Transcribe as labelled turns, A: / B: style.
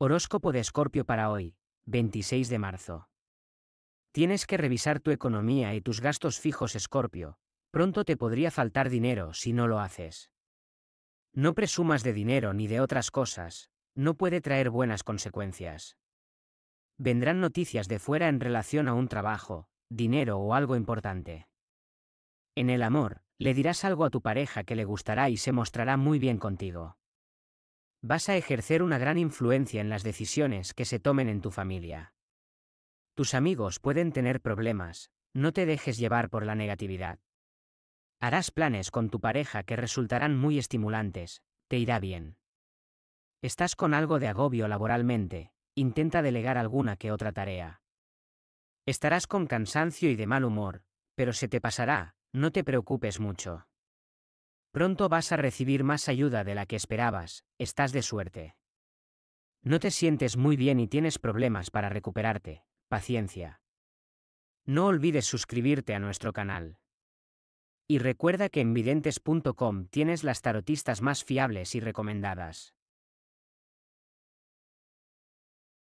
A: Horóscopo de Escorpio para hoy, 26 de marzo. Tienes que revisar tu economía y tus gastos fijos, Escorpio. Pronto te podría faltar dinero si no lo haces. No presumas de dinero ni de otras cosas, no puede traer buenas consecuencias. Vendrán noticias de fuera en relación a un trabajo, dinero o algo importante. En el amor, le dirás algo a tu pareja que le gustará y se mostrará muy bien contigo vas a ejercer una gran influencia en las decisiones que se tomen en tu familia. Tus amigos pueden tener problemas, no te dejes llevar por la negatividad. Harás planes con tu pareja que resultarán muy estimulantes, te irá bien. Estás con algo de agobio laboralmente, intenta delegar alguna que otra tarea. Estarás con cansancio y de mal humor, pero se te pasará, no te preocupes mucho. Pronto vas a recibir más ayuda de la que esperabas, estás de suerte. No te sientes muy bien y tienes problemas para recuperarte, paciencia. No olvides suscribirte a nuestro canal. Y recuerda que en videntes.com tienes las tarotistas más fiables y recomendadas.